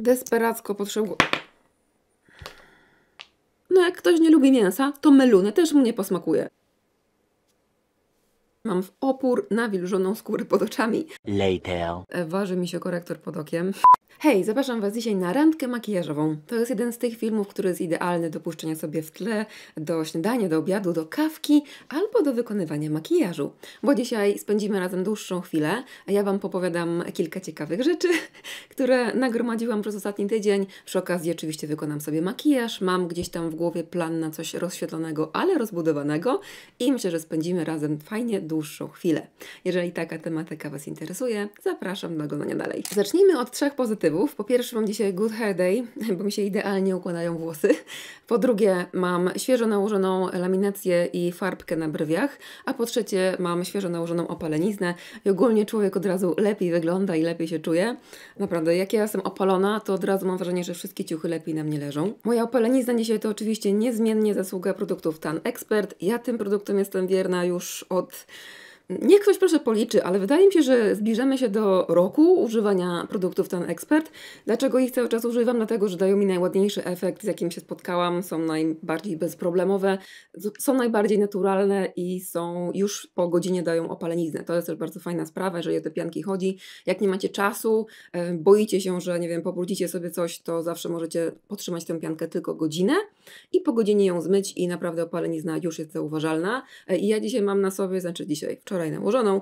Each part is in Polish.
desperacko potrzebuję. No jak ktoś nie lubi mięsa, to melunę też mu nie posmakuje. Mam w opór nawilżoną skórę pod oczami. Later. E, waży mi się korektor pod okiem. Hej, zapraszam Was dzisiaj na randkę makijażową. To jest jeden z tych filmów, który jest idealny do puszczenia sobie w tle, do śniadania, do obiadu, do kawki albo do wykonywania makijażu. Bo dzisiaj spędzimy razem dłuższą chwilę, a ja Wam popowiadam kilka ciekawych rzeczy, które nagromadziłam przez ostatni tydzień. Przy okazji oczywiście wykonam sobie makijaż, mam gdzieś tam w głowie plan na coś rozświetlonego, ale rozbudowanego i myślę, że spędzimy razem fajnie dłuższą chwilę. Jeżeli taka tematyka Was interesuje, zapraszam do oglądania dalej. Zacznijmy od trzech pozytywnych po pierwsze mam dzisiaj good hair day, bo mi się idealnie układają włosy. Po drugie mam świeżo nałożoną laminację i farbkę na brwiach. A po trzecie mam świeżo nałożoną opaleniznę i ogólnie człowiek od razu lepiej wygląda i lepiej się czuje. Naprawdę, jak ja jestem opalona, to od razu mam wrażenie, że wszystkie ciuchy lepiej na mnie leżą. Moja opalenizna dzisiaj to oczywiście niezmiennie zasługa produktów Tan Expert. Ja tym produktem jestem wierna już od Niech ktoś proszę policzy, ale wydaje mi się, że zbliżamy się do roku używania produktów ten ekspert. Dlaczego ich cały czas używam? Dlatego, że dają mi najładniejszy efekt, z jakim się spotkałam, są najbardziej bezproblemowe, są najbardziej naturalne i są już po godzinie dają opaleniznę. To jest też bardzo fajna sprawa, jeżeli o te pianki chodzi. Jak nie macie czasu, boicie się, że nie wiem, pobrudzicie sobie coś, to zawsze możecie podtrzymać tę piankę tylko godzinę i po godzinie ją zmyć i naprawdę opalenizna już jest zauważalna. E, I ja dzisiaj mam na sobie, znaczy dzisiaj, wczoraj wczoraj nałożoną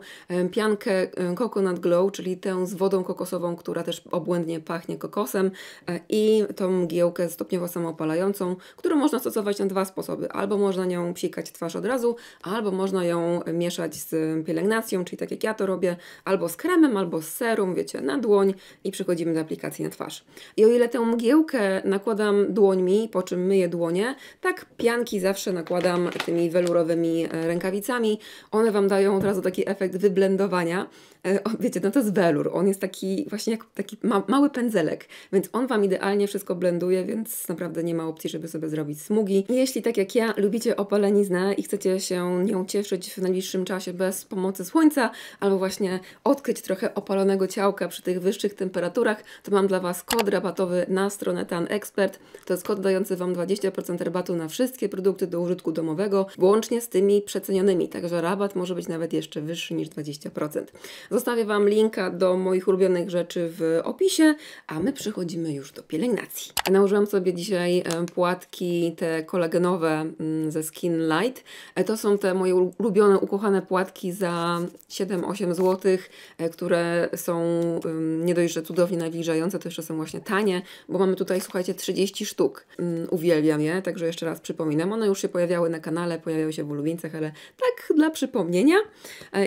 piankę Coconut Glow, czyli tę z wodą kokosową, która też obłędnie pachnie kokosem e, i tą mgiełkę stopniowo samoopalającą, którą można stosować na dwa sposoby. Albo można nią psikać twarz od razu, albo można ją mieszać z pielęgnacją, czyli tak jak ja to robię, albo z kremem, albo z serum, wiecie, na dłoń i przechodzimy do aplikacji na twarz. I o ile tę mgiełkę nakładam dłońmi, po czym myję dłonie, tak pianki zawsze nakładam tymi welurowymi e, rękawicami. One Wam dają razu taki efekt wyblendowania, E, wiecie, no to jest welur, on jest taki właśnie jak taki ma mały pędzelek, więc on Wam idealnie wszystko blenduje, więc naprawdę nie ma opcji, żeby sobie zrobić smugi. Jeśli tak jak ja lubicie opaleniznę i chcecie się nią cieszyć w najbliższym czasie bez pomocy słońca, albo właśnie odkryć trochę opalonego ciałka przy tych wyższych temperaturach, to mam dla Was kod rabatowy na stronę Tan Expert. To jest kod dający Wam 20% rabatu na wszystkie produkty do użytku domowego, łącznie z tymi przecenionymi, także rabat może być nawet jeszcze wyższy niż 20%. Zostawię Wam linka do moich ulubionych rzeczy w opisie, a my przechodzimy już do pielęgnacji. Nałożyłam sobie dzisiaj e, płatki te kolagenowe mm, ze Skin Light. E, to są te moje ulubione, ukochane płatki za 7-8 zł, e, które są nie dość, że cudownie nawilżające, to jeszcze są właśnie tanie, bo mamy tutaj, słuchajcie, 30 sztuk. Mm, uwielbiam je, także jeszcze raz przypominam. One już się pojawiały na kanale, pojawiały się w ulubieńcach, ale tak dla przypomnienia.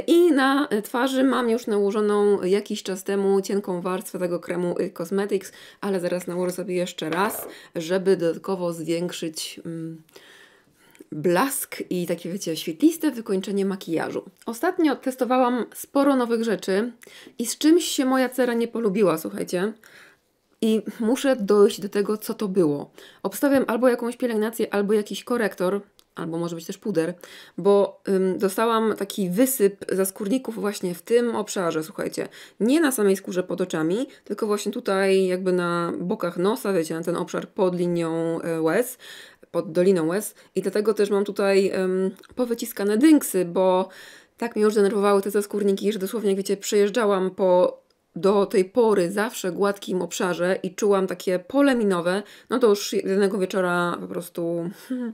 I na twarzy mam już nałożoną jakiś czas temu cienką warstwę tego kremu y, Cosmetics, ale zaraz nałożę sobie jeszcze raz, żeby dodatkowo zwiększyć... Mm, blask i takie, wiecie, świetliste wykończenie makijażu. Ostatnio testowałam sporo nowych rzeczy i z czymś się moja cera nie polubiła, słuchajcie. I muszę dojść do tego, co to było. Obstawiam albo jakąś pielęgnację, albo jakiś korektor, albo może być też puder, bo ym, dostałam taki wysyp zaskórników właśnie w tym obszarze, słuchajcie, nie na samej skórze pod oczami, tylko właśnie tutaj jakby na bokach nosa, wiecie, na ten obszar pod linią e, łez, pod doliną łez i dlatego też mam tutaj ym, powyciskane dynksy, bo tak mnie już denerwowały te zaskórniki, że dosłownie, jak wiecie, przejeżdżałam po do tej pory zawsze gładkim obszarze i czułam takie pole minowe, no to już jednego wieczora po prostu hmm,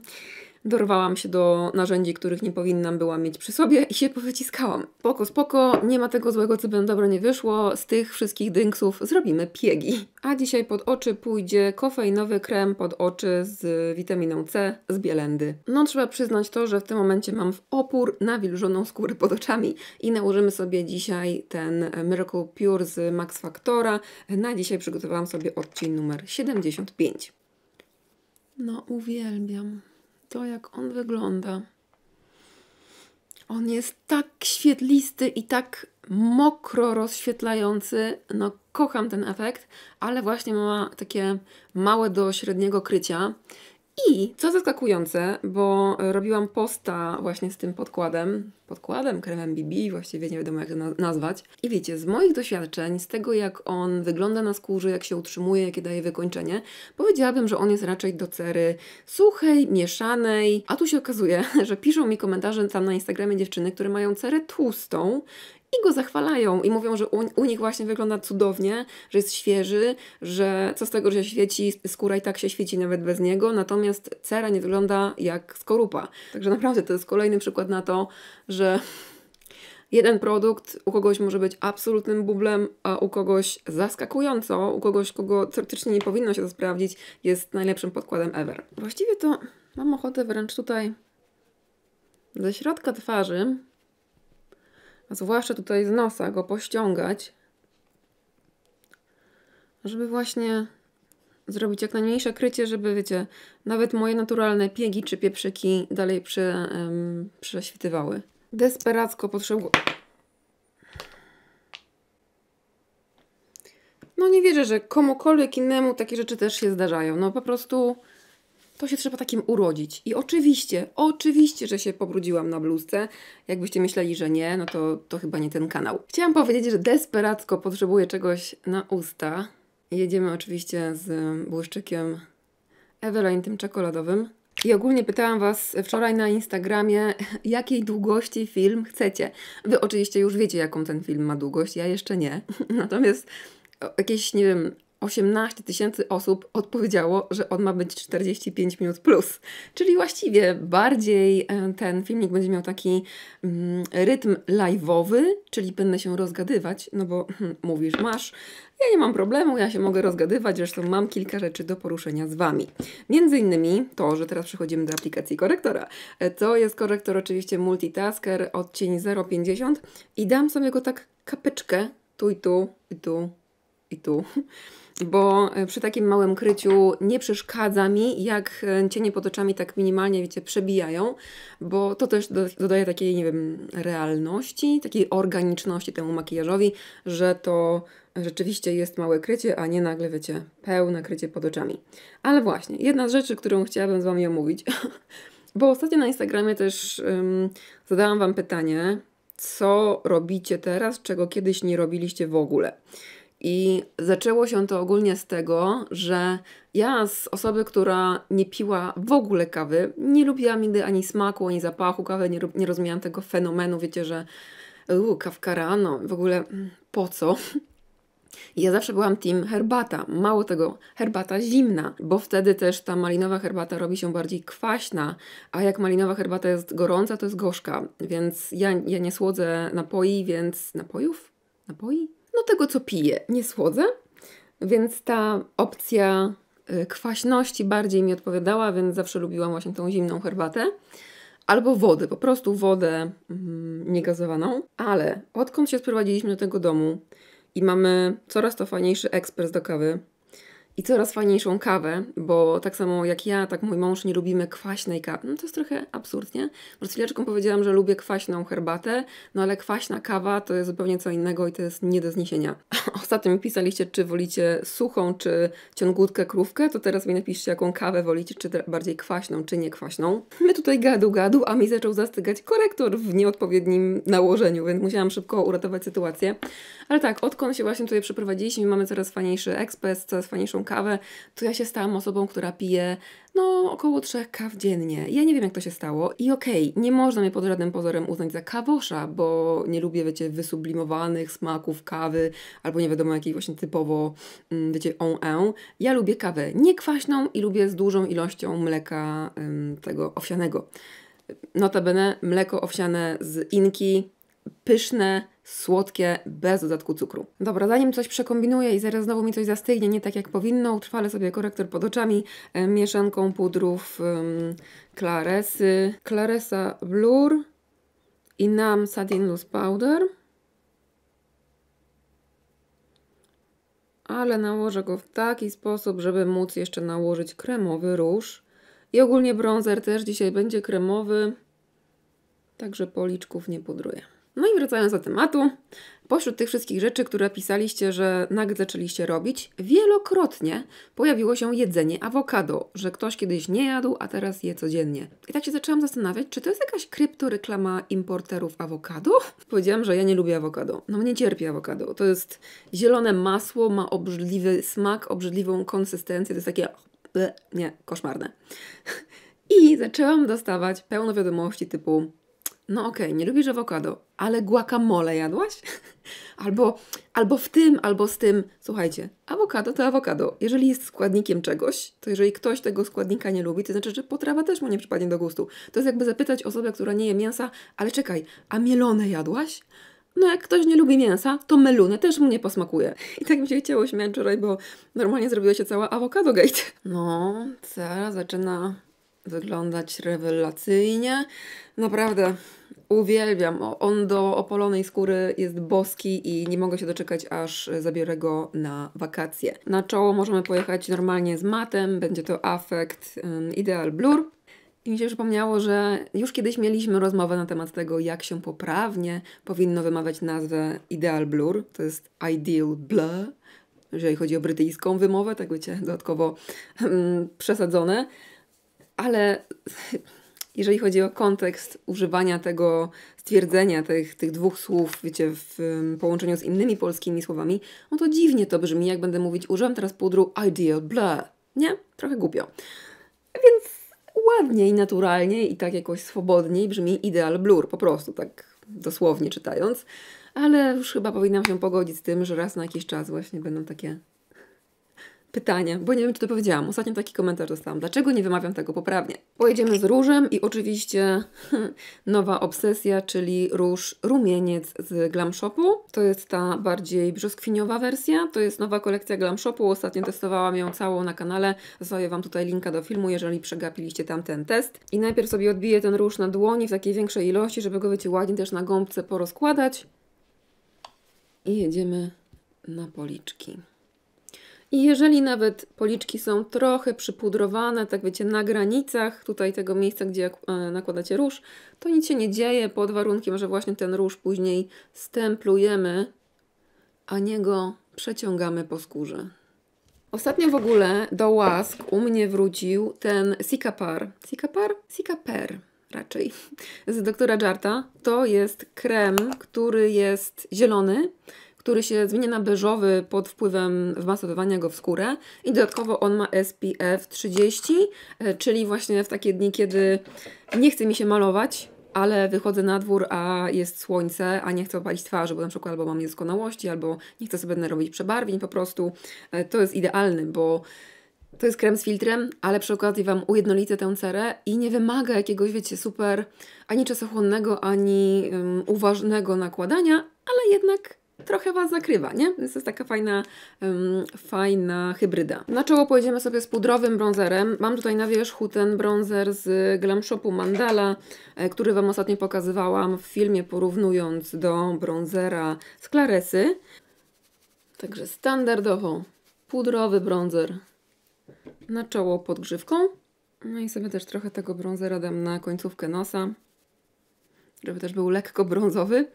dorwałam się do narzędzi, których nie powinnam była mieć przy sobie i się powyciskałam. Poko spoko, nie ma tego złego, co by dobro nie wyszło, z tych wszystkich dynksów zrobimy piegi. A dzisiaj pod oczy pójdzie kofeinowy krem pod oczy z witaminą C z Bielendy. No trzeba przyznać to, że w tym momencie mam w opór nawilżoną skórę pod oczami i nałożymy sobie dzisiaj ten Miracle Pure z Max Factora. Na dzisiaj przygotowałam sobie odcinek numer 75. No uwielbiam to, jak on wygląda. On jest tak świetlisty i tak mokro rozświetlający. No, kocham ten efekt, ale właśnie ma takie małe do średniego krycia. I co zaskakujące, bo robiłam posta właśnie z tym podkładem, podkładem, kremem BB, właściwie nie wiadomo jak to nazwać. I wiecie, z moich doświadczeń, z tego jak on wygląda na skórze, jak się utrzymuje, jakie daje wykończenie, powiedziałabym, że on jest raczej do cery suchej, mieszanej, a tu się okazuje, że piszą mi komentarze tam na Instagramie dziewczyny, które mają cerę tłustą i go zachwalają i mówią, że u, nich właśnie wygląda cudownie, że jest świeży, że co z tego, że się świeci, skóra i tak się świeci nawet bez niego, natomiast cera nie wygląda jak skorupa. Także naprawdę to jest kolejny przykład na to, że że jeden produkt u kogoś może być absolutnym bublem, a u kogoś zaskakująco, u kogoś, kogo teoretycznie nie powinno się to sprawdzić, jest najlepszym podkładem ever. Właściwie to mam ochotę wręcz tutaj ze środka twarzy, a zwłaszcza tutaj z nosa go pościągać, żeby właśnie zrobić jak najmniejsze krycie, żeby, wiecie, nawet moje naturalne piegi czy pieprzyki dalej prze, um, prześwitywały desperacko potrzebuję. No nie wierzę, że komukolwiek innemu takie rzeczy też się zdarzają. No po prostu to się trzeba takim urodzić. I oczywiście, oczywiście, że się pobrudziłam na bluzce. Jakbyście myśleli, że nie, no to, to chyba nie ten kanał. Chciałam powiedzieć, że desperacko potrzebuję czegoś na usta. Jedziemy oczywiście z błyszczykiem Eveline tym czekoladowym. I ogólnie pytałam Was wczoraj na Instagramie, jakiej długości film chcecie. Wy oczywiście już wiecie, jaką ten film ma długość, ja jeszcze nie. Natomiast jakieś, nie wiem, 18 tysięcy osób odpowiedziało, że on ma być 45 minut plus. Czyli właściwie bardziej e, ten filmik będzie miał taki mm, rytm live'owy, czyli będę się rozgadywać, no bo hmm, mówisz, masz, ja nie mam problemu, ja się mogę rozgadywać, zresztą mam kilka rzeczy do poruszenia z Wami. Między innymi to, że teraz przechodzimy do aplikacji korektora. E, to jest korektor oczywiście multitasker odcień 0,50 i dam sobie go tak kapeczkę tu i tu i tu i tu bo y, przy takim małym kryciu nie przeszkadza mi, jak y, cienie pod oczami tak minimalnie, wiecie, przebijają, bo to też dodaje takiej, nie wiem, realności, takiej organiczności temu makijażowi, że to rzeczywiście jest małe krycie, a nie nagle, wiecie, pełne krycie pod oczami. Ale właśnie, jedna z rzeczy, którą chciałabym z Wami omówić, bo ostatnio na Instagramie też um, zadałam Wam pytanie, co robicie teraz, czego kiedyś nie robiliście w ogóle. I zaczęło się to ogólnie z tego, że ja z osoby, która nie piła w ogóle kawy, nie lubiłam nigdy ani smaku, ani zapachu kawy, nie, nie rozumiałam tego fenomenu, wiecie, że u, kawka rano, w ogóle mm, po co? Ja zawsze byłam team herbata. Mało tego, herbata zimna, bo wtedy też ta malinowa herbata robi się bardziej kwaśna, a jak malinowa herbata jest gorąca, to jest gorzka. Więc ja, ja nie słodzę napoi, więc napojów? Napoi? no tego, co piję. Nie słodzę, więc ta opcja y, kwaśności bardziej mi odpowiadała, więc zawsze lubiłam właśnie tą zimną herbatę. Albo wodę, po prostu wodę mm, niegazowaną. Ale odkąd się sprowadziliśmy do tego domu i mamy coraz to fajniejszy ekspres do kawy, i coraz fajniejszą kawę, bo tak samo jak ja, tak mój mąż nie lubimy kwaśnej kawy. No to jest trochę absurdnie. Przed chwileczką powiedziałam, że lubię kwaśną herbatę, no ale kwaśna kawa to jest zupełnie co innego i to jest nie do zniesienia. Ostatnio mi pisaliście, czy wolicie suchą, czy ciągutkę krówkę, to teraz mi napiszcie, jaką kawę wolicie, czy bardziej kwaśną, czy nie kwaśną. My tutaj gadu gadu, a mi zaczął zastygać korektor w nieodpowiednim nałożeniu, więc musiałam szybko uratować sytuację. Ale tak, odkąd się właśnie tutaj przeprowadziliśmy, mamy coraz fajniejszy ekspres, coraz fajniejszą kawę, to ja się stałam osobą, która pije no około trzech kaw dziennie. Ja nie wiem, jak to się stało. I okej, okay, nie można mnie pod żadnym pozorem uznać za kawosza, bo nie lubię, wiecie, wysublimowanych smaków kawy albo nie wiadomo jakiej właśnie typowo, mm, wiecie, on en. Ja lubię kawę niekwaśną i lubię z dużą ilością mleka tego owsianego. Notabene mleko owsiane z Inki, pyszne, słodkie, bez dodatku cukru. Dobra, zanim coś przekombinuję i zaraz znowu mi coś zastygnie, nie tak jak powinno, utrwalę sobie korektor pod oczami e, mieszanką pudrów e, Claresy, Claresa Blur i Nam Satin Loose Powder. Ale nałożę go w taki sposób, żeby móc jeszcze nałożyć kremowy róż. I ogólnie bronzer też dzisiaj będzie kremowy, także policzków nie pudruję. No i wracając do tematu, pośród tych wszystkich rzeczy, które pisaliście, że nagle zaczęliście robić, wielokrotnie pojawiło się jedzenie awokado, że ktoś kiedyś nie jadł, a teraz je codziennie. I tak się zaczęłam zastanawiać, czy to jest jakaś kryptoreklama importerów awokado? Powiedziałam, że ja nie lubię awokado. No nie cierpię awokado. To jest zielone masło, ma obrzydliwy smak, obrzydliwą konsystencję, to jest takie... Nie, koszmarne. I zaczęłam dostawać pełno wiadomości typu no okej, okay, nie lubisz awokado, ale guacamole jadłaś? albo, albo w tym, albo z tym. Słuchajcie, awokado to awokado. Jeżeli jest składnikiem czegoś, to jeżeli ktoś tego składnika nie lubi, to znaczy, że potrawa też mu nie przypadnie do gustu. To jest jakby zapytać osobę, która nie je mięsa, ale czekaj, a mielone jadłaś? No jak ktoś nie lubi mięsa, to melunę też mu nie posmakuje. I tak mi się chciało śmiać wczoraj, bo normalnie zrobiła się cała awokado gate. No, Sara zaczyna wyglądać rewelacyjnie. Naprawdę, Uwielbiam. On do opolonej skóry jest boski i nie mogę się doczekać, aż zabiorę go na wakacje. Na czoło możemy pojechać normalnie z matem, będzie to Affect Ideal Blur. I mi się przypomniało, że już kiedyś mieliśmy rozmowę na temat tego, jak się poprawnie powinno wymawiać nazwę Ideal Blur. To jest Ideal Blur, jeżeli chodzi o brytyjską wymowę, tak bycie dodatkowo przesadzone. Ale jeżeli chodzi o kontekst używania tego stwierdzenia, tych, tych dwóch słów, wiecie, w połączeniu z innymi polskimi słowami, no to dziwnie to brzmi, jak będę mówić, użyłam teraz pudru ideal blur, Nie? Trochę głupio. Więc ładniej, naturalniej i tak jakoś swobodniej brzmi ideal blur, po prostu tak dosłownie czytając. Ale już chyba powinnam się pogodzić z tym, że raz na jakiś czas właśnie będą takie Pytanie, bo nie wiem, czy to powiedziałam. Ostatnio taki komentarz dostałam. Dlaczego nie wymawiam tego poprawnie? Pojedziemy z różem i oczywiście nowa obsesja, czyli róż rumieniec z Glam Shopu. To jest ta bardziej brzoskwiniowa wersja. To jest nowa kolekcja Glam Shopu. Ostatnio testowałam ją całą na kanale. Zostawię Wam tutaj linka do filmu, jeżeli przegapiliście tamten test. I najpierw sobie odbiję ten róż na dłoni w takiej większej ilości, żeby go wiecie ładnie też na gąbce porozkładać. I jedziemy na policzki. I jeżeli nawet policzki są trochę przypudrowane, tak wiecie, na granicach tutaj tego miejsca, gdzie e, nakładacie róż, to nic się nie dzieje pod warunkiem, że właśnie ten róż później stemplujemy, a nie go przeciągamy po skórze. Ostatnio w ogóle do łask u mnie wrócił ten Sikapar. Sikapar? Sikaper raczej. Z doktora Jarta. To jest krem, który jest zielony który się zmienia na beżowy pod wpływem wmasowywania go w skórę i dodatkowo on ma SPF 30, e, czyli właśnie w takie dni, kiedy nie chce mi się malować, ale wychodzę na dwór, a jest słońce, a nie chcę opalić twarzy, bo na przykład albo mam niedoskonałości, albo nie chcę sobie narobić przebarwień po prostu. E, to jest idealny, bo to jest krem z filtrem, ale przy okazji Wam ujednolicę tę cerę i nie wymaga jakiegoś, wiecie, super ani czasochłonnego, ani um, uważnego nakładania, ale jednak trochę Was zakrywa, nie? To jest taka fajna, um, fajna hybryda. Na czoło pojedziemy sobie z pudrowym bronzerem. Mam tutaj na wierzchu ten bronzer z Glam Shopu Mandala, e, który Wam ostatnio pokazywałam w filmie porównując do bronzera z Claresy. Także standardowo pudrowy bronzer na czoło podgrzywką. No i sobie też trochę tego bronzera dam na końcówkę nosa, żeby też był lekko brązowy.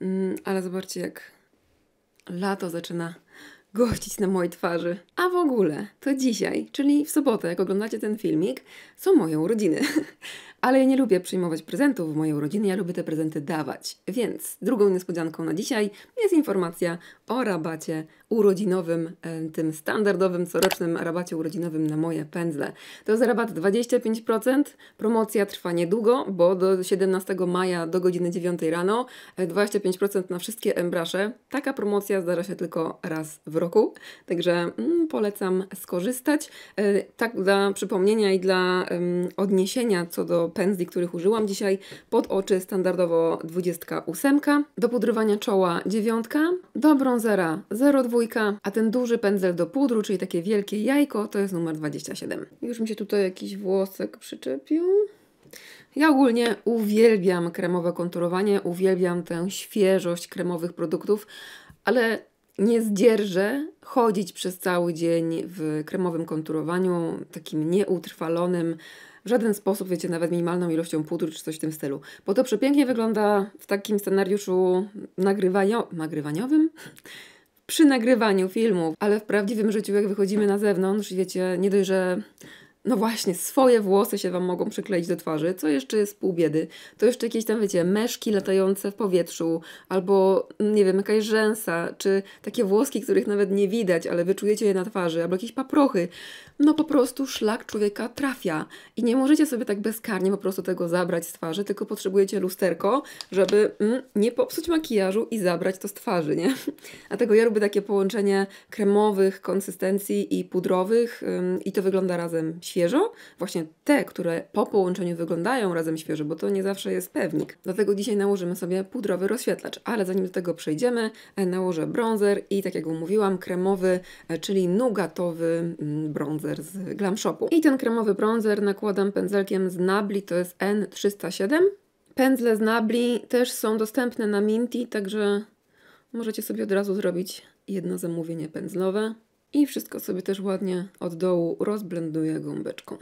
Mm, ale zobaczcie, jak Lato zaczyna gościć na mojej twarzy. A w ogóle, to dzisiaj, czyli w sobotę, jak oglądacie ten filmik, są moje urodziny. Ale ja nie lubię przyjmować prezentów w mojej urodziny, ja lubię te prezenty dawać. Więc drugą niespodzianką na dzisiaj jest informacja o rabacie urodzinowym, e, tym standardowym, corocznym rabacie urodzinowym na moje pędzle. To jest rabat 25%, promocja trwa niedługo, bo do 17 maja do godziny 9 rano 25% e, na wszystkie embrasze. Taka promocja zdarza się tylko raz w roku, także mm, polecam skorzystać. E, tak dla przypomnienia i dla odniesienia co do pędzli, których użyłam dzisiaj. Pod oczy standardowo 28, do pudrowania czoła 9, do bronzera 02, a ten duży pędzel do pudru, czyli takie wielkie jajko, to jest numer 27. Już mi się tutaj jakiś włosek przyczepił. Ja ogólnie uwielbiam kremowe konturowanie, uwielbiam tę świeżość kremowych produktów, ale nie zdzierżę chodzić przez cały dzień w kremowym konturowaniu, takim nieutrwalonym, w żaden sposób, wiecie, nawet minimalną ilością pudru czy coś w tym stylu. Bo to przepięknie wygląda w takim scenariuszu nagrywania, nagrywaniowym? Przy nagrywaniu filmów, ale w prawdziwym życiu, jak wychodzimy na zewnątrz, wiecie, nie dość, że no właśnie, swoje włosy się Wam mogą przykleić do twarzy, co jeszcze jest pół biedy. To jeszcze jakieś tam, wiecie, meszki latające w powietrzu, albo, nie wiem, jakaś rzęsa, czy takie włoski, których nawet nie widać, ale wyczujecie je na twarzy, albo jakieś paprochy no po prostu szlak człowieka trafia i nie możecie sobie tak bezkarnie po prostu tego zabrać z twarzy, tylko potrzebujecie lusterko, żeby mm, nie popsuć makijażu i zabrać to z twarzy, nie? Dlatego ja lubię takie połączenie kremowych konsystencji i pudrowych ym, i to wygląda razem świeżo. Właśnie te, które po połączeniu wyglądają razem świeżo, bo to nie zawsze jest pewnik. Dlatego dzisiaj nałożymy sobie pudrowy rozświetlacz, ale zanim do tego przejdziemy, e, nałożę bronzer i tak jak mówiłam, kremowy, e, czyli nugatowy mm, bronzer bronzer z Glam Shopu. I ten kremowy bronzer nakładam pędzelkiem z Nabli, to jest N307. Pędzle z Nabli też są dostępne na Minty, także możecie sobie od razu zrobić jedno zamówienie pędzlowe. I wszystko sobie też ładnie od dołu rozblenduję gąbeczką.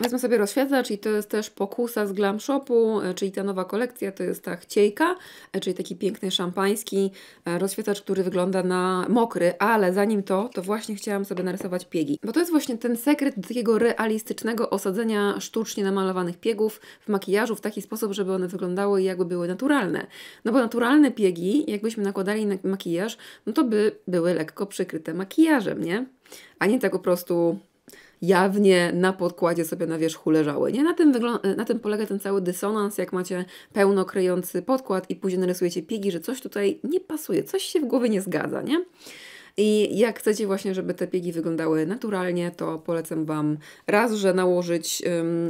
Wezmę sobie rozświetlacz i to jest też pokusa z Glam Shopu, e, czyli ta nowa kolekcja, to jest ta chciejka, e, czyli taki piękny szampański e, rozświetlacz, który wygląda na mokry, ale zanim to, to właśnie chciałam sobie narysować piegi, bo to jest właśnie ten sekret takiego realistycznego osadzenia sztucznie namalowanych piegów w makijażu w taki sposób, żeby one wyglądały jakby były naturalne. No bo naturalne piegi, jakbyśmy nakładali na makijaż, no to by były lekko przykryte makijażem, nie? A nie tak po prostu jawnie na podkładzie sobie na wierzchu leżały. Nie? Na, tym e, na tym polega ten cały dysonans, jak macie pełno kryjący podkład i później narysujecie piegi, że coś tutaj nie pasuje, coś się w głowie nie zgadza. Nie? I jak chcecie właśnie, żeby te piegi wyglądały naturalnie, to polecam Wam raz, że nałożyć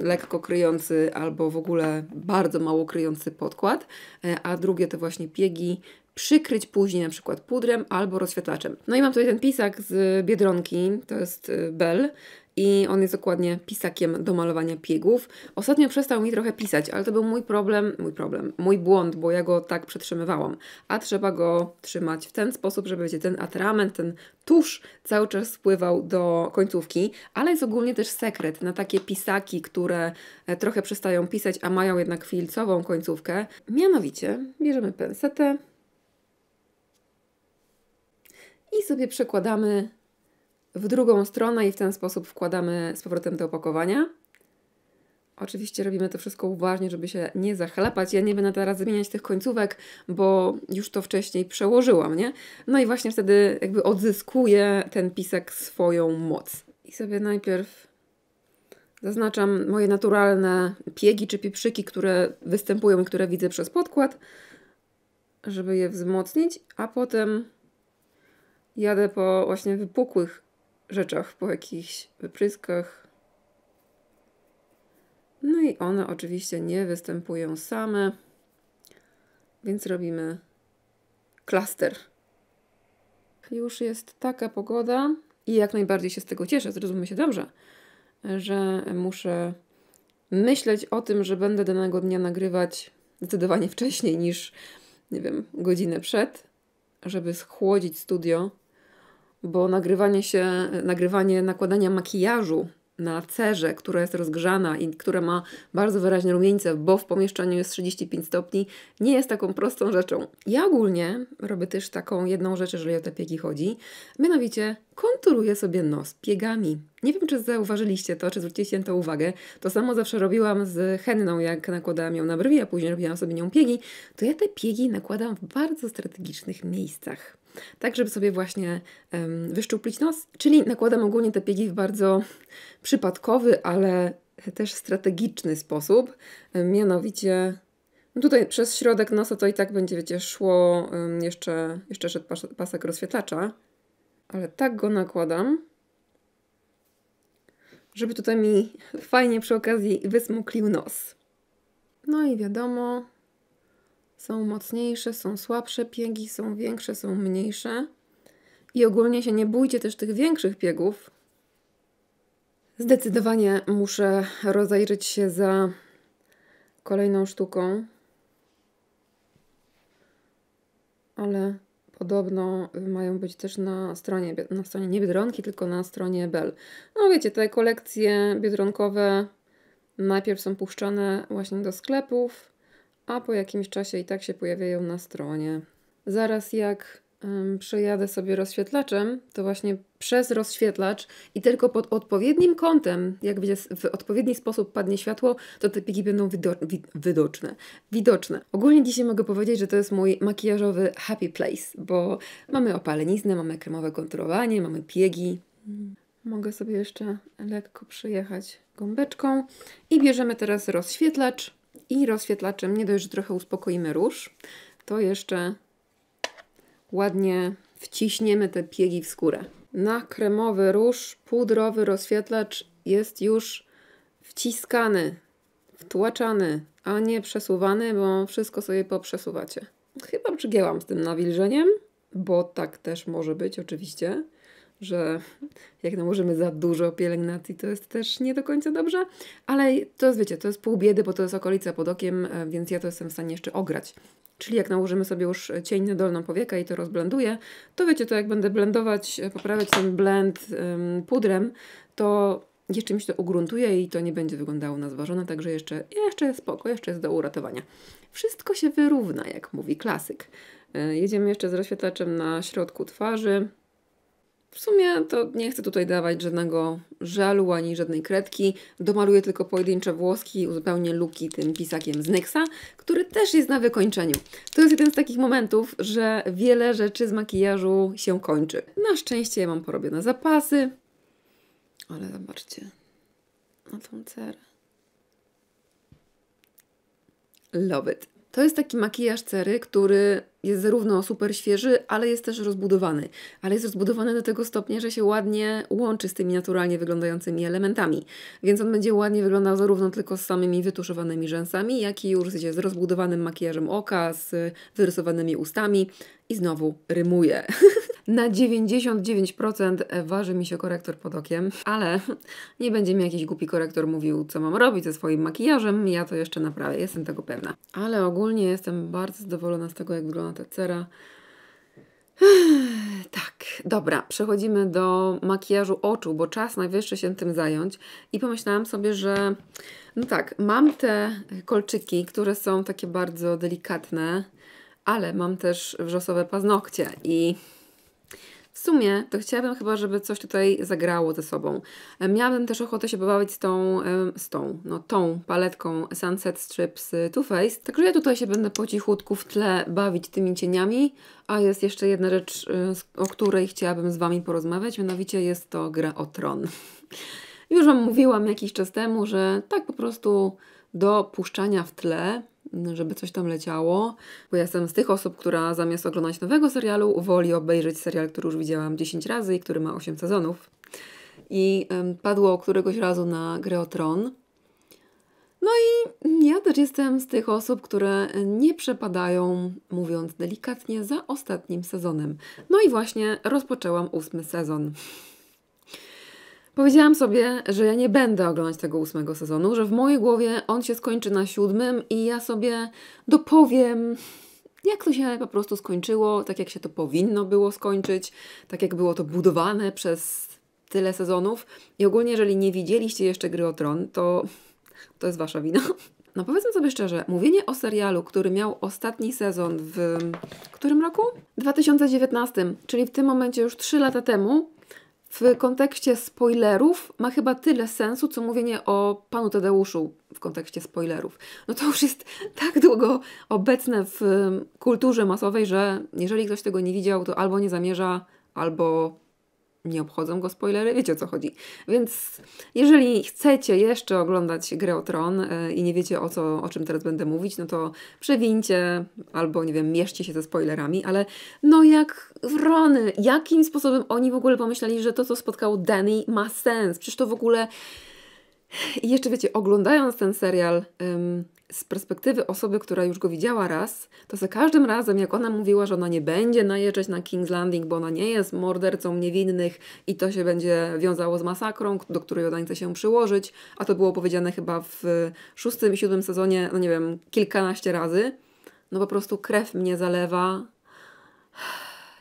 lekko kryjący albo w ogóle bardzo mało kryjący podkład, e, a drugie to właśnie piegi przykryć później na przykład pudrem albo rozświetlaczem. No i mam tutaj ten pisak z Biedronki, to jest y, Bell i on jest dokładnie pisakiem do malowania piegów. Ostatnio przestał mi trochę pisać, ale to był mój problem, mój problem, mój błąd, bo ja go tak przetrzymywałam. A trzeba go trzymać w ten sposób, żeby wiecie, ten atrament, ten tusz cały czas spływał do końcówki, ale jest ogólnie też sekret na takie pisaki, które e, trochę przestają pisać, a mają jednak filcową końcówkę. Mianowicie bierzemy pensetę i sobie przekładamy w drugą stronę i w ten sposób wkładamy z powrotem te opakowania. Oczywiście robimy to wszystko uważnie, żeby się nie zachlepać. Ja nie będę teraz zmieniać tych końcówek, bo już to wcześniej przełożyłam, nie? No i właśnie wtedy jakby odzyskuje ten pisek swoją moc. I sobie najpierw zaznaczam moje naturalne piegi czy pieprzyki, które występują i które widzę przez podkład, żeby je wzmocnić, a potem jadę po właśnie wypukłych rzeczach, po jakichś wypryskach. No i one oczywiście nie występują same, więc robimy klaster. Już jest taka pogoda i jak najbardziej się z tego cieszę, zrozumie się dobrze, że muszę myśleć o tym, że będę danego dnia nagrywać zdecydowanie wcześniej niż, nie wiem, godzinę przed, żeby schłodzić studio bo nagrywanie się, nagrywanie nakładania makijażu na cerze, która jest rozgrzana i która ma bardzo wyraźne rumieńce, bo w pomieszczeniu jest 35 stopni, nie jest taką prostą rzeczą. Ja ogólnie robię też taką jedną rzecz, jeżeli o te piegi chodzi, mianowicie konturuję sobie nos piegami. Nie wiem, czy zauważyliście to, czy zwróciliście na to uwagę. To samo zawsze robiłam z henną, jak nakładałam ją na brwi, a później robiłam sobie nią piegi. To ja te piegi nakładam w bardzo strategicznych miejscach tak żeby sobie właśnie um, wyszczuplić nos, czyli nakładam ogólnie te piegi w bardzo przypadkowy, ale też strategiczny sposób, mianowicie no tutaj przez środek nosa to i tak będzie, wiecie, szło um, jeszcze, jeszcze szedł pas pasek rozświetlacza, ale tak go nakładam, żeby tutaj mi fajnie przy okazji wysmuklił nos. No i wiadomo, są mocniejsze, są słabsze piegi, są większe, są mniejsze. I ogólnie się nie bójcie też tych większych piegów. Zdecydowanie muszę rozejrzeć się za kolejną sztuką. Ale podobno mają być też na stronie, na stronie nie Biedronki, tylko na stronie Bell. No wiecie, te kolekcje biedronkowe najpierw są puszczane właśnie do sklepów, a po jakimś czasie i tak się pojawiają na stronie. Zaraz jak ym, przejadę sobie rozświetlaczem, to właśnie przez rozświetlacz i tylko pod odpowiednim kątem, jak w odpowiedni sposób padnie światło, to te pigi będą wido widoczne. widoczne. Ogólnie dzisiaj mogę powiedzieć, że to jest mój makijażowy happy place, bo mamy opaleniznę, mamy kremowe konturowanie, mamy piegi. Mogę sobie jeszcze lekko przyjechać gąbeczką i bierzemy teraz rozświetlacz i rozświetlaczem nie dość, że trochę uspokoimy róż, to jeszcze ładnie wciśniemy te piegi w skórę. Na kremowy róż pudrowy rozświetlacz jest już wciskany, wtłaczany, a nie przesuwany, bo wszystko sobie poprzesuwacie. Chyba przygięłam z tym nawilżeniem, bo tak też może być oczywiście że jak nałożymy no, za dużo pielęgnacji, to jest też nie do końca dobrze, ale to jest, wiecie, to jest pół biedy, bo to jest okolica pod okiem, e, więc ja to jestem w stanie jeszcze ograć. Czyli jak nałożymy sobie już cień na dolną powiekę i to rozblenduję, to wiecie, to jak będę blendować, e, poprawiać ten blend ym, pudrem, to jeszcze mi się to ugruntuje i to nie będzie wyglądało na zważone, także jeszcze, jeszcze jest spoko, jeszcze jest do uratowania. Wszystko się wyrówna, jak mówi klasyk. E, jedziemy jeszcze z rozświetlaczem na środku twarzy. W sumie to nie chcę tutaj dawać żadnego żalu ani żadnej kredki. Domaluję tylko pojedyncze włoski i uzupełnię luki tym pisakiem z Nyxa, który też jest na wykończeniu. To jest jeden z takich momentów, że wiele rzeczy z makijażu się kończy. Na szczęście ja mam porobione zapasy, ale zobaczcie na tą cerę. Love it. To jest taki makijaż cery, który jest zarówno super świeży, ale jest też rozbudowany. Ale jest rozbudowany do tego stopnia, że się ładnie łączy z tymi naturalnie wyglądającymi elementami. Więc on będzie ładnie wyglądał zarówno tylko z samymi wytuszowanymi rzęsami, jak i już z rozbudowanym makijażem oka, z wyrysowanymi ustami i znowu rymuję. Na 99% waży mi się korektor pod okiem, ale nie będzie mi jakiś głupi korektor mówił, co mam robić ze swoim makijażem. Ja to jeszcze naprawię, jestem tego pewna. Ale ogólnie jestem bardzo zadowolona z tego, jak wygląda ta cera. tak, dobra, przechodzimy do makijażu oczu, bo czas najwyższy się tym zająć. I pomyślałam sobie, że no tak, mam te kolczyki, które są takie bardzo delikatne ale mam też wrzosowe paznokcie i w sumie to chciałabym chyba, żeby coś tutaj zagrało ze sobą. E, miałabym też ochotę się bawić z tą, e, z tą, no tą paletką Sunset Strips e, Too Faced. Także ja tutaj się będę po cichutku w tle bawić tymi cieniami. A jest jeszcze jedna rzecz, o której chciałabym z Wami porozmawiać, mianowicie jest to gra o tron. Już Wam mówiłam jakiś czas temu, że tak po prostu do puszczania w tle żeby coś tam leciało, bo ja jestem z tych osób, która zamiast oglądać nowego serialu, woli obejrzeć serial, który już widziałam 10 razy i który ma 8 sezonów. I padło któregoś razu na grę o tron. No i ja też jestem z tych osób, które nie przepadają, mówiąc delikatnie, za ostatnim sezonem. No i właśnie rozpoczęłam ósmy sezon. Powiedziałam sobie, że ja nie będę oglądać tego ósmego sezonu, że w mojej głowie on się skończy na siódmym i ja sobie dopowiem, jak to się po prostu skończyło, tak jak się to powinno było skończyć, tak jak było to budowane przez tyle sezonów. I ogólnie, jeżeli nie widzieliście jeszcze Gry o Tron, to to jest wasza wina. No powiedzmy sobie szczerze, mówienie o serialu, który miał ostatni sezon w którym roku? 2019, czyli w tym momencie już 3 lata temu, w kontekście spoilerów ma chyba tyle sensu, co mówienie o panu Tadeuszu w kontekście spoilerów. No to już jest tak długo obecne w kulturze masowej, że jeżeli ktoś tego nie widział, to albo nie zamierza, albo nie obchodzą go spoilery, wiecie o co chodzi. Więc jeżeli chcecie jeszcze oglądać Grę o Tron e, i nie wiecie o, co, o czym teraz będę mówić, no to przewincie albo, nie wiem, mieszcie się ze spoilerami, ale no jak wrony, jakim sposobem oni w ogóle pomyśleli, że to, co spotkało Danny ma sens? Przecież to w ogóle i jeszcze wiecie, oglądając ten serial ym, z perspektywy osoby, która już go widziała raz, to za każdym razem, jak ona mówiła, że ona nie będzie najeżdżać na King's Landing, bo ona nie jest mordercą niewinnych i to się będzie wiązało z masakrą, do której ona chce się przyłożyć, a to było powiedziane chyba w szóstym i siódmym sezonie, no nie wiem, kilkanaście razy, no po prostu krew mnie zalewa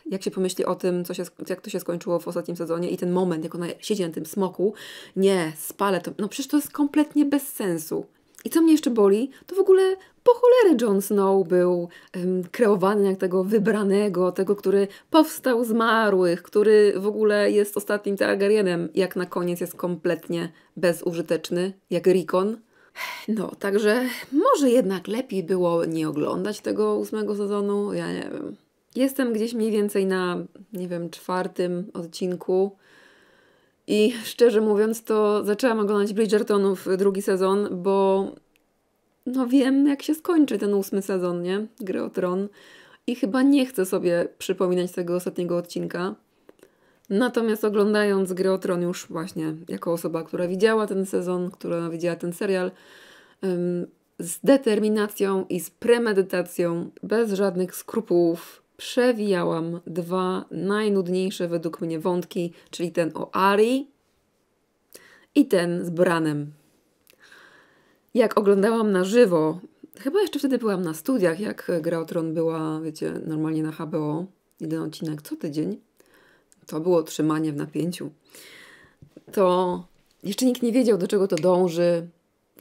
jak się pomyśli o tym, co się, jak to się skończyło w ostatnim sezonie i ten moment, jak ona siedzi na tym smoku, nie, spalę to. No przecież to jest kompletnie bez sensu. I co mnie jeszcze boli, to w ogóle po cholerę Jon Snow był um, kreowany jak tego wybranego, tego, który powstał z marłych, który w ogóle jest ostatnim Targaryenem, jak na koniec jest kompletnie bezużyteczny, jak Rikon. No, także może jednak lepiej było nie oglądać tego ósmego sezonu, ja nie wiem. Jestem gdzieś mniej więcej na, nie wiem, czwartym odcinku. I szczerze mówiąc, to zaczęłam oglądać Bridgertonów drugi sezon, bo no wiem, jak się skończy ten ósmy sezon, nie? Gry o Tron. I chyba nie chcę sobie przypominać tego ostatniego odcinka. Natomiast oglądając Gry o Tron już właśnie jako osoba, która widziała ten sezon, która widziała ten serial, z determinacją i z premedytacją, bez żadnych skrupułów, przewijałam dwa najnudniejsze według mnie wątki, czyli ten o Ari i ten z Branem. Jak oglądałam na żywo, chyba jeszcze wtedy byłam na studiach, jak Gra o Tron była, wiecie, normalnie na HBO, jeden odcinek co tydzień, to było trzymanie w napięciu, to jeszcze nikt nie wiedział, do czego to dąży,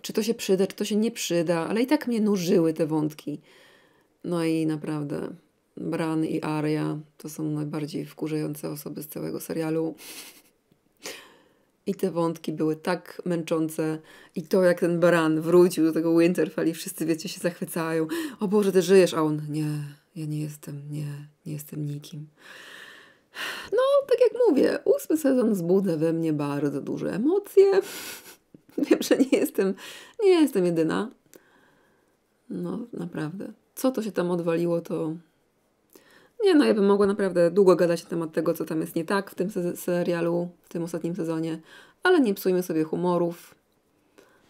czy to się przyda, czy to się nie przyda, ale i tak mnie nużyły te wątki. No i naprawdę Bran i Arya to są najbardziej wkurzające osoby z całego serialu. I te wątki były tak męczące. I to, jak ten Bran wrócił do tego Winterfell i wszyscy, wiecie, się zachwycają. O Boże, ty żyjesz, a on nie, ja nie jestem, nie, nie jestem nikim. No, tak jak mówię, ósmy sezon zbudza we mnie bardzo duże emocje. Wiem, że nie jestem, nie jestem jedyna. No, naprawdę. Co to się tam odwaliło, to nie, no ja bym mogła naprawdę długo gadać na temat tego, co tam jest nie tak w tym serialu, w tym ostatnim sezonie, ale nie psujmy sobie humorów.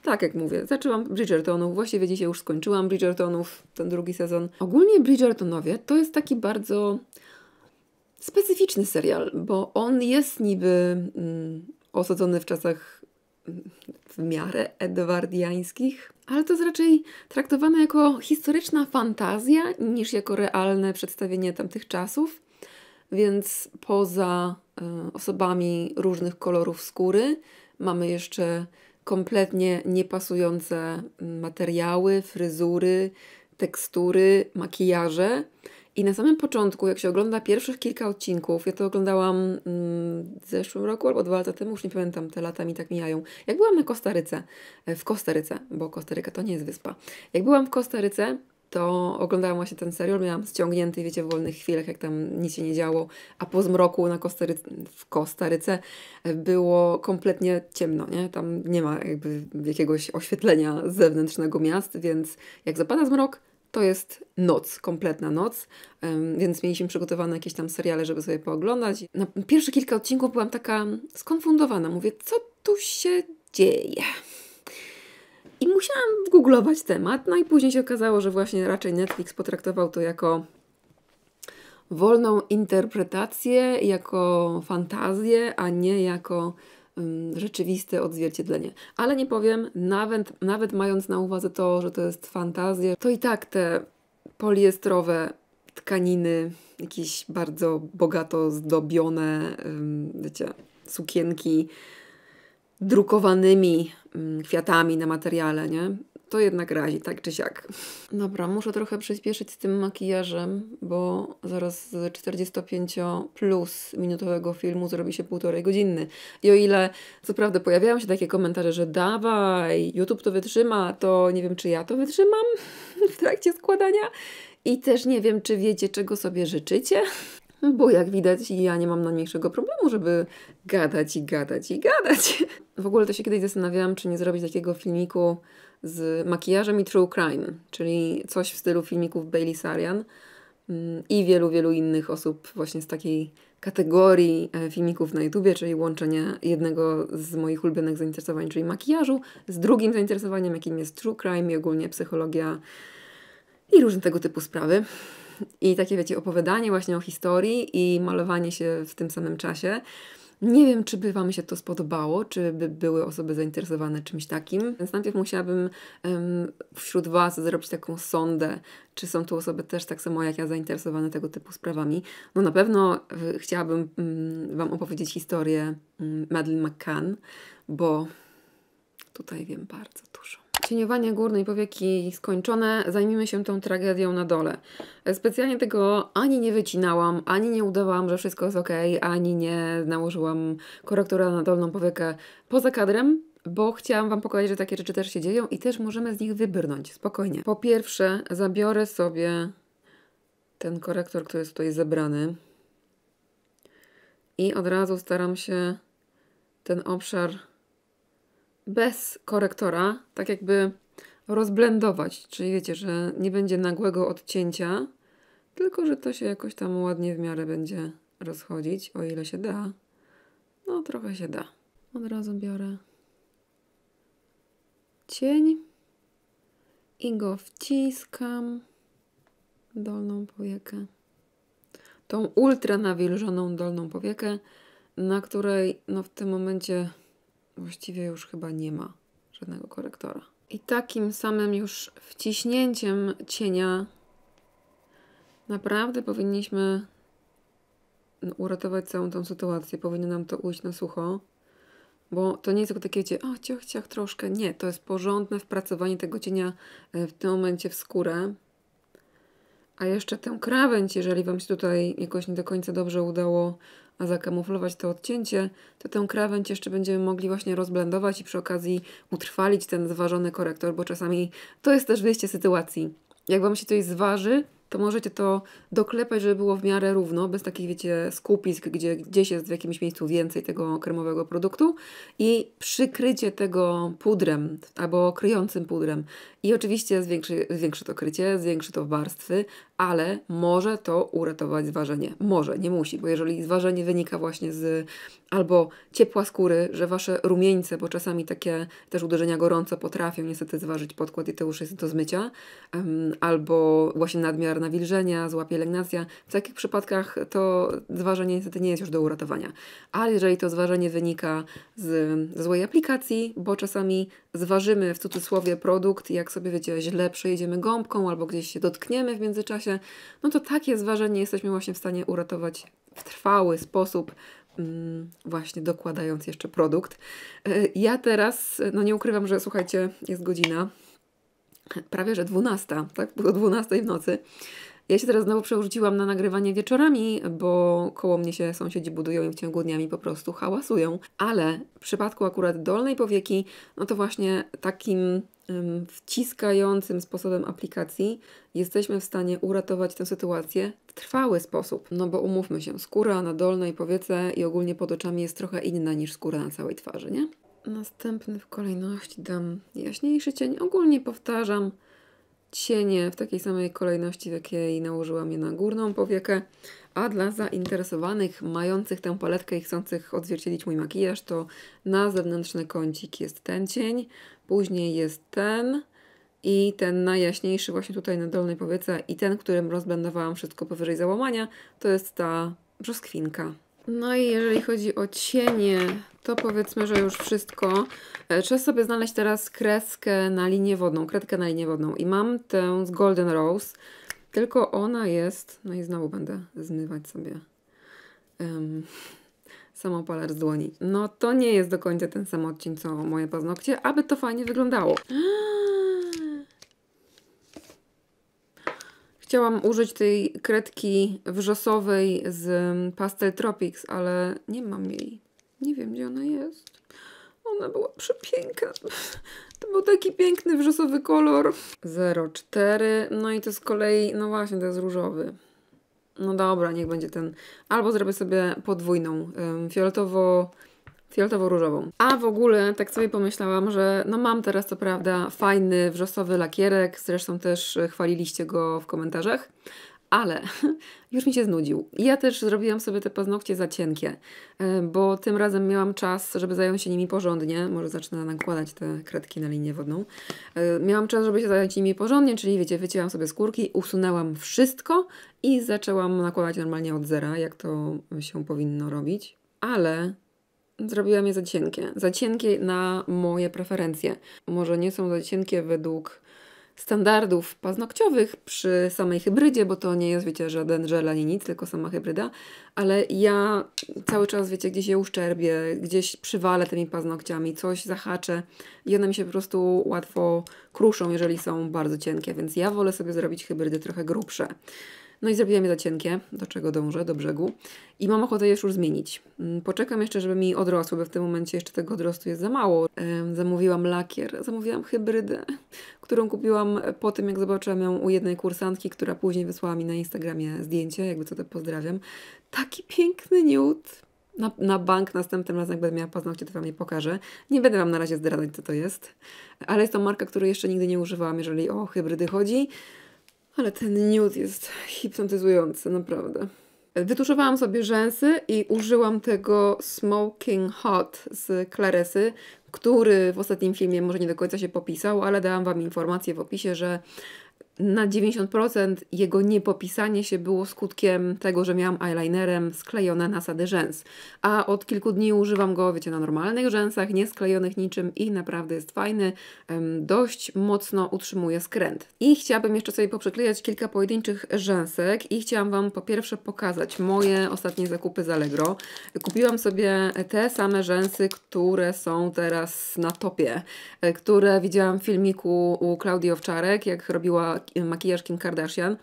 Tak jak mówię, zaczęłam Bridgertonów, właściwie dzisiaj już skończyłam Bridgertonów, ten drugi sezon. Ogólnie Bridgertonowie to jest taki bardzo specyficzny serial, bo on jest niby mm, osadzony w czasach w miarę edwardiańskich, ale to jest raczej traktowane jako historyczna fantazja niż jako realne przedstawienie tamtych czasów. Więc poza e, osobami różnych kolorów skóry mamy jeszcze kompletnie niepasujące mm, materiały, fryzury, tekstury, makijaże i na samym początku, jak się ogląda pierwszych kilka odcinków, ja to oglądałam mm, w zeszłym roku albo dwa lata temu, już nie pamiętam, te lata mi tak mijają. Jak byłam na Kostaryce, e, w Kostaryce, bo Kostaryka to nie jest wyspa. Jak byłam w Kostaryce, to oglądałam właśnie ten serial, miałam ściągnięty, wiecie, w wolnych chwilach, jak tam nic się nie działo, a po zmroku na Kostary... w Kostaryce e, było kompletnie ciemno, nie? Tam nie ma jakby jakiegoś oświetlenia zewnętrznego miast, więc jak zapada zmrok, to jest noc, kompletna noc, więc mieliśmy przygotowane jakieś tam seriale, żeby sobie pooglądać. Na pierwsze kilka odcinków byłam taka skonfundowana, mówię, co tu się dzieje? I musiałam googlować temat, no i później się okazało, że właśnie raczej Netflix potraktował to jako wolną interpretację, jako fantazję, a nie jako rzeczywiste odzwierciedlenie. Ale nie powiem, nawet, nawet mając na uwadze to, że to jest fantazja, to i tak te poliestrowe tkaniny, jakieś bardzo bogato zdobione, wiecie, sukienki drukowanymi kwiatami na materiale, nie? to jednak razi, tak czy siak. Dobra, muszę trochę przyspieszyć z tym makijażem, bo zaraz z 45 plus minutowego filmu zrobi się półtorej godziny. I o ile, co prawda, pojawiają się takie komentarze, że dawaj, YouTube to wytrzyma, to nie wiem, czy ja to wytrzymam w trakcie składania. I też nie wiem, czy wiecie, czego sobie życzycie bo jak widać, ja nie mam najmniejszego problemu, żeby gadać i gadać i gadać. W ogóle to się kiedyś zastanawiałam, czy nie zrobić takiego filmiku z makijażem i true crime, czyli coś w stylu filmików Bailey Sarian mm, i wielu, wielu innych osób właśnie z takiej kategorii e, filmików na YouTubie, czyli łączenie jednego z moich ulubionych zainteresowań, czyli makijażu, z drugim zainteresowaniem, jakim jest true crime i ogólnie psychologia i różne tego typu sprawy. I takie, wiecie, opowiadanie właśnie o historii i malowanie się w tym samym czasie. Nie wiem, czy by Wam się to spodobało, czy by były osoby zainteresowane czymś takim. Więc najpierw musiałabym um, wśród Was zrobić taką sondę, czy są tu osoby też tak samo jak ja zainteresowane tego typu sprawami. No na pewno chciałabym mm, Wam opowiedzieć historię y, Madeleine McCann, bo tutaj wiem bardzo dużo. Cieniowanie górnej powieki skończone, zajmijmy się tą tragedią na dole. Specjalnie tego ani nie wycinałam, ani nie udawałam, że wszystko jest ok, ani nie nałożyłam korektora na dolną powiekę poza kadrem, bo chciałam Wam pokazać, że takie rzeczy też się dzieją i też możemy z nich wybrnąć, spokojnie. Po pierwsze, zabiorę sobie ten korektor, który jest tutaj zebrany i od razu staram się ten obszar bez korektora, tak jakby rozblendować, czyli wiecie, że nie będzie nagłego odcięcia, tylko że to się jakoś tam ładnie w miarę będzie rozchodzić, o ile się da. No, trochę się da. Od razu biorę cień i go wciskam dolną powiekę. Tą ultra nawilżoną dolną powiekę, na której no w tym momencie właściwie już chyba nie ma żadnego korektora. I takim samym już wciśnięciem cienia naprawdę powinniśmy uratować całą tą sytuację. Powinno nam to ujść na sucho, bo to nie jest tylko takie, wiecie, o, ciach, ciach, troszkę. Nie, to jest porządne wpracowanie tego cienia e, w tym momencie w skórę, a jeszcze tę krawędź, jeżeli Wam się tutaj jakoś nie do końca dobrze udało zakamuflować to odcięcie, to tę krawędź jeszcze będziemy mogli właśnie rozblendować i przy okazji utrwalić ten zważony korektor, bo czasami to jest też wyjście sytuacji. Jak Wam się coś zważy, to możecie to doklepać, żeby było w miarę równo, bez takich, wiecie, skupisk, gdzie gdzieś jest w jakimś miejscu więcej tego kremowego produktu i przykrycie tego pudrem albo kryjącym pudrem. I oczywiście zwiększy, zwiększy to krycie, zwiększy to warstwy, ale może to uratować zważenie. Może, nie musi, bo jeżeli zważenie wynika właśnie z albo ciepła skóry, że wasze rumieńce, bo czasami takie też uderzenia gorąco potrafią niestety zważyć podkład i to już jest do zmycia, albo właśnie nadmiar nawilżenia, zła pielęgnacja. W takich przypadkach to zważenie niestety nie jest już do uratowania. Ale jeżeli to zważenie wynika z, z złej aplikacji, bo czasami zważymy w cudzysłowie produkt, jak sobie wiecie, źle przejedziemy gąbką albo gdzieś się dotkniemy w międzyczasie, no to takie zważenie jesteśmy właśnie w stanie uratować w trwały sposób, mm, właśnie dokładając jeszcze produkt. E, ja teraz, no nie ukrywam, że słuchajcie, jest godzina prawie że 12, tak? Było 12 w nocy. Ja się teraz znowu przerzuciłam na nagrywanie wieczorami, bo koło mnie się sąsiedzi budują i w ciągu dniami po prostu hałasują, ale w przypadku akurat dolnej powieki, no to właśnie takim wciskającym sposobem aplikacji jesteśmy w stanie uratować tę sytuację w trwały sposób. No bo umówmy się, skóra na dolnej powiece i ogólnie pod oczami jest trochę inna niż skóra na całej twarzy, nie? Następny w kolejności dam jaśniejszy cień. Ogólnie powtarzam cienie w takiej samej kolejności, w jakiej nałożyłam je na górną powiekę. A dla zainteresowanych, mających tę paletkę i chcących odzwierciedlić mój makijaż, to na zewnętrzny kącik jest ten cień, później jest ten i ten najjaśniejszy właśnie tutaj na dolnej powiece i ten, którym rozblendowałam wszystko powyżej załamania, to jest ta brzoskwinka. No i jeżeli chodzi o cienie, to powiedzmy, że już wszystko. E, trzeba sobie znaleźć teraz kreskę na linię wodną, kredkę na linię wodną. I mam tę z Golden Rose, tylko ona jest... No i znowu będę zmywać sobie um, samopalar z dłoni. No to nie jest do końca ten sam odcień, co moje paznokcie, aby to fajnie wyglądało. Chciałam użyć tej kredki wrzosowej z mm, Pastel Tropics, ale nie mam jej. Nie wiem, gdzie ona jest. Ona była przepiękna. To był taki piękny wrzosowy kolor. 04. No i to z kolei, no właśnie, to jest różowy. No dobra, niech będzie ten. Albo zrobię sobie podwójną. Fioletowo fioletową-różową. A w ogóle tak sobie pomyślałam, że no mam teraz co prawda fajny wrzosowy lakierek, zresztą też chwaliliście go w komentarzach, ale już mi się znudził. Ja też zrobiłam sobie te paznokcie za cienkie, e, bo tym razem miałam czas, żeby zająć się nimi porządnie. Może zacznę nakładać te kredki na linię wodną. E, miałam czas, żeby się zająć nimi porządnie, czyli wiecie, wycięłam sobie skórki, usunęłam wszystko i zaczęłam nakładać normalnie od zera, jak to się powinno robić. Ale zrobiłam je za cienkie. Za cienkie na moje preferencje. Może nie są za cienkie według standardów paznokciowych przy samej hybrydzie, bo to nie jest, wiecie, żaden żel ani nic, tylko sama hybryda, ale ja cały czas, wiecie, gdzieś je uszczerbię, gdzieś przywalę tymi paznokciami, coś zahaczę i one mi się po prostu łatwo kruszą, jeżeli są bardzo cienkie, więc ja wolę sobie zrobić hybrydy trochę grubsze. No i zrobiłam je za cienkie, do czego dążę, do brzegu. I mam ochotę je już zmienić. Mm, poczekam jeszcze, żeby mi odrosły, bo w tym momencie jeszcze tego odrostu jest za mało. Zamówiłam lakier, zamówiłam hybrydę, którą kupiłam po tym, jak zobaczyłam ją u jednej kursantki, która później wysłała mi na Instagramie zdjęcie, jakby co to pozdrawiam. Taki piękny niut. Na, na, bank następnym razem, jak będę miała paznokcie, to Wam je pokażę. Nie będę Wam na razie zdradzać, co to jest, ale jest to marka, której jeszcze nigdy nie używałam, jeżeli o hybrydy chodzi. Ale ten nude jest hipnotyzujący, naprawdę. Wytuszowałam sobie rzęsy i użyłam tego Smoking Hot z Claresy, który w ostatnim filmie może nie do końca się popisał, ale dałam Wam informację w opisie, że na 90% jego niepopisanie się było skutkiem tego, że miałam eyelinerem sklejone nasady rzęs. A od kilku dni używam go, wiecie, na normalnych rzęsach, niesklejonych niczym i naprawdę jest fajny. Dość mocno utrzymuje skręt. I chciałabym jeszcze sobie poprzyklejać kilka pojedynczych rzęsek i chciałam Wam po pierwsze pokazać moje ostatnie zakupy z Allegro. Kupiłam sobie te same rzęsy, które są teraz na topie, e, które widziałam w filmiku u Klaudii Owczarek, jak robiła makijaż Kim Kardashian,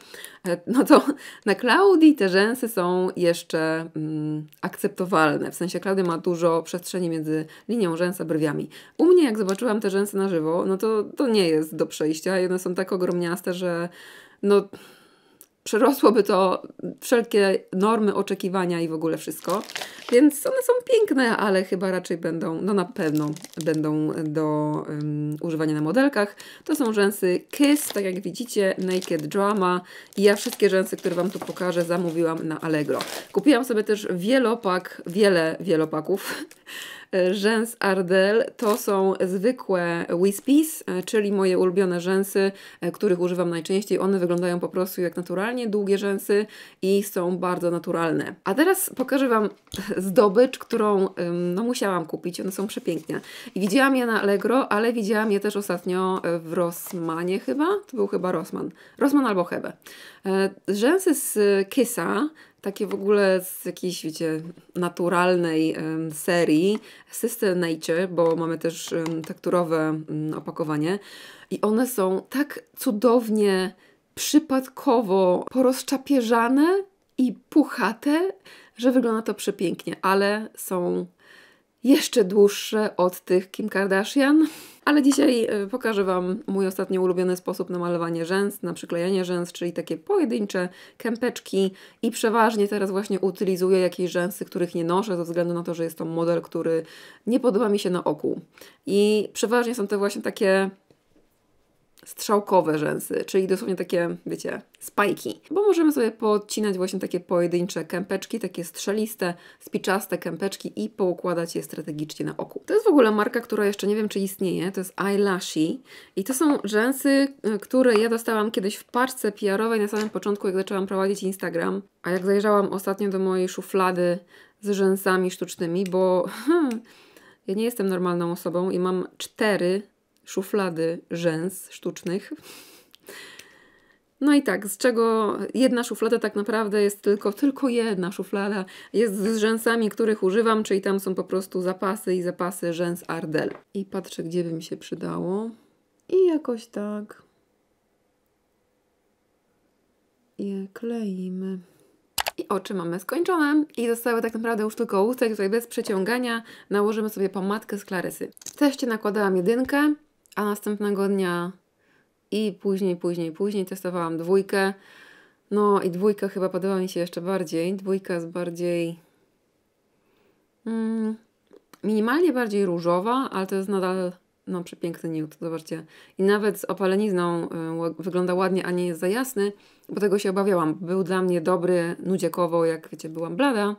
e, no to na Klaudii te rzęsy są jeszcze mm, akceptowalne. W sensie Klaudia ma dużo przestrzeni między linią rzęsa brwiami. U mnie, jak zobaczyłam te rzęsy na żywo, no to to nie jest do przejścia i one są tak ogromniaste, że no przerosłoby to wszelkie normy, oczekiwania i w ogóle wszystko. Więc one są piękne, ale chyba raczej będą, no na pewno będą do um, używania na modelkach. To są rzęsy Kiss, tak jak widzicie, Naked Drama. Ja wszystkie rzęsy, które Wam tu pokażę, zamówiłam na Allegro. Kupiłam sobie też wielopak, wiele wielopaków E, rzęs Ardell to są zwykłe wispies, e, czyli moje ulubione rzęsy, e, których używam najczęściej. One wyglądają po prostu jak naturalnie długie rzęsy i są bardzo naturalne. A teraz pokażę Wam zdobycz, którą no, musiałam kupić. One są przepiękne. I widziałam je na Allegro, ale widziałam je też ostatnio w Rossmanie chyba. To był chyba Rossman. Rossman albo Hebe. Rzęsy z Kissa takie w ogóle z jakiejś, wiecie, naturalnej um, serii Sister Nature, bo mamy też um, tekturowe um, opakowanie i one są tak cudownie przypadkowo porozczapieżane i puchate, że wygląda to przepięknie, ale są jeszcze dłuższe od tych Kim Kardashian. Ale dzisiaj y, pokażę Wam mój ostatnio ulubiony sposób na malowanie rzęs, na przyklejanie rzęs, czyli takie pojedyncze kępeczki i przeważnie teraz właśnie utylizuję jakieś rzęsy, których nie noszę ze względu na to, że jest to model, który nie podoba mi się na oku. I przeważnie są to właśnie takie strzałkowe rzęsy, czyli dosłownie takie, wiecie, spajki. Bo możemy sobie podcinać właśnie takie pojedyncze kępeczki, takie strzeliste, spiczaste kępeczki i poukładać je strategicznie na oku. To jest w ogóle marka, która jeszcze nie wiem, czy istnieje, to jest Eyelashy i to są rzęsy, y, które ja dostałam kiedyś w paczce PR-owej na samym początku, jak zaczęłam prowadzić Instagram. A jak zajrzałam ostatnio do mojej szuflady z rzęsami sztucznymi, bo... Hmm, ja nie jestem normalną osobą i mam cztery szuflady rzęs sztucznych. No i tak, z czego jedna szuflada tak naprawdę jest tylko, tylko jedna szuflada, jest z rzęsami, których używam, czyli tam są po prostu zapasy i zapasy rzęs Ardell. I patrzę, gdzie by mi się przydało. I jakoś tak je kleimy. I oczy mamy skończone i zostały tak naprawdę już tylko usta, tutaj bez przeciągania nałożymy sobie pomadkę z Klarysy. Też nakładałam jedynkę, a następnego dnia i później, później, później testowałam dwójkę. No i dwójka chyba podoba mi się jeszcze bardziej. Dwójka jest bardziej... Mm, minimalnie bardziej różowa, ale to jest nadal no, przepiękny nude, zobaczcie. I nawet z opalenizną y, wygląda ładnie, a nie jest za jasny, bo tego się obawiałam. Był dla mnie dobry nudziakowo, jak wiecie, byłam blada,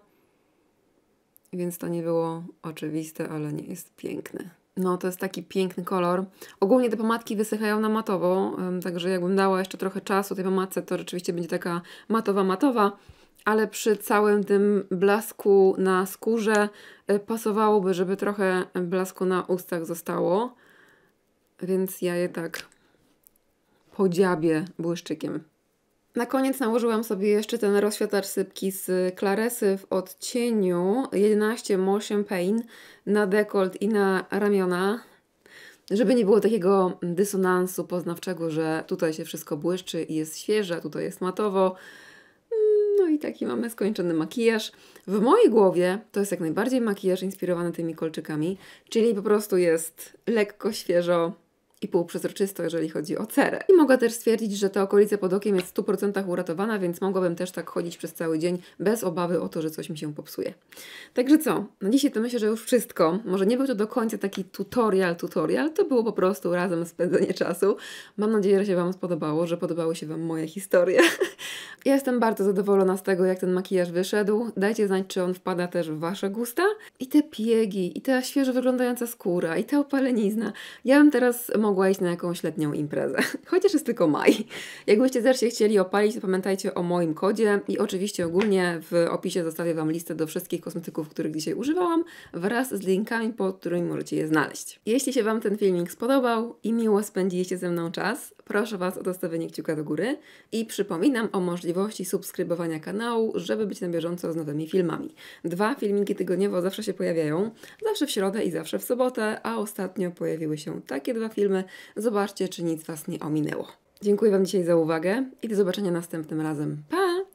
więc to nie było oczywiste, ale nie jest piękne. No, to jest taki piękny kolor. Ogólnie te pomadki wysychają na matowo, także jakbym dała jeszcze trochę czasu tej pomadce, to rzeczywiście będzie taka matowa, matowa, ale przy całym tym blasku na skórze e, pasowałoby, żeby trochę blasku na ustach zostało, więc ja je tak podziabię błyszczykiem. Na koniec nałożyłam sobie jeszcze ten rozświetlacz sypki z Claresy w odcieniu 11 Motion Pain na dekolt i na ramiona, żeby nie było takiego dysonansu poznawczego, że tutaj się wszystko błyszczy i jest świeże, tutaj jest matowo. Mm, no i taki mamy skończony makijaż. W mojej głowie to jest jak najbardziej makijaż inspirowany tymi kolczykami, czyli po prostu jest lekko świeżo, i półprzezroczysto, jeżeli chodzi o cerę. I mogę też stwierdzić, że ta okolica pod okiem jest w 100% uratowana, więc mogłabym też tak chodzić przez cały dzień bez obawy o to, że coś mi się popsuje. Także co? Na dzisiaj to myślę, że już wszystko. Może nie był to do końca taki tutorial, tutorial, to było po prostu razem spędzenie czasu. Mam nadzieję, że się Wam spodobało, że podobały się Wam moje historie. ja jestem bardzo zadowolona z tego, jak ten makijaż wyszedł. Dajcie znać, czy on wpada też w Wasze gusta. I te piegi, i ta świeżo wyglądająca skóra, i ta opalenizna. Ja bym teraz mogła mogła iść na jakąś letnią imprezę. Chociaż jest tylko maj. Jakbyście też się chcieli opalić, to pamiętajcie o moim kodzie i oczywiście ogólnie w opisie zostawię Wam listę do wszystkich kosmetyków, których dzisiaj używałam wraz z linkami, pod którymi możecie je znaleźć. Jeśli się Wam ten filmik spodobał i miło spędziliście ze mną czas, proszę Was o dostawienie kciuka do góry i przypominam o możliwości subskrybowania kanału, żeby być na bieżąco z nowymi filmami. Dwa filmiki tygodniowo zawsze się pojawiają, zawsze w środę i zawsze w sobotę, a ostatnio pojawiły się takie dwa filmy, strony. Zobaczcie, czy nic Was nie ominęło. Dziękuję Wam dzisiaj za uwagę i do zobaczenia następnym razem. Pa!